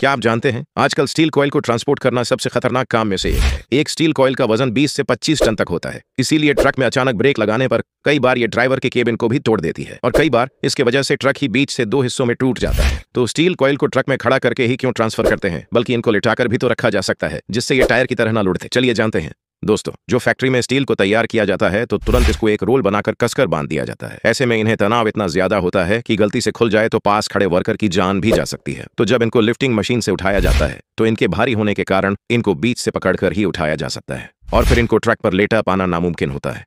क्या आप जानते हैं आजकल स्टील कॉयल को ट्रांसपोर्ट करना सबसे खतरनाक काम में से एक है एक स्टील कॉयल का वजन 20 से 25 टन तक होता है इसीलिए ट्रक में अचानक ब्रेक लगाने पर कई बार ये ड्राइवर के केबिन को भी तोड़ देती है और कई बार इसके वजह से ट्रक ही बीच से दो हिस्सों में टूट जाता है तो स्टील कॉयल को ट्रक में खड़ा करके ही क्यों ट्रांसफर करते हैं बल्कि इनको लिटाकर भी तो रखा जा सकता है जिससे ये टायर की तरह ना लुड़ते चलिए जानते हैं दोस्तों जो फैक्ट्री में स्टील को तैयार किया जाता है तो तुरंत इसको एक रोल बनाकर कसकर बांध दिया जाता है ऐसे में इन्हें तनाव इतना ज्यादा होता है कि गलती से खुल जाए तो पास खड़े वर्कर की जान भी जा सकती है तो जब इनको लिफ्टिंग मशीन से उठाया जाता है तो इनके भारी होने के कारण इनको बीच से पकड़कर ही उठाया जा सकता है और फिर इनको ट्रैक पर लेटा पाना नामुमकिन होता है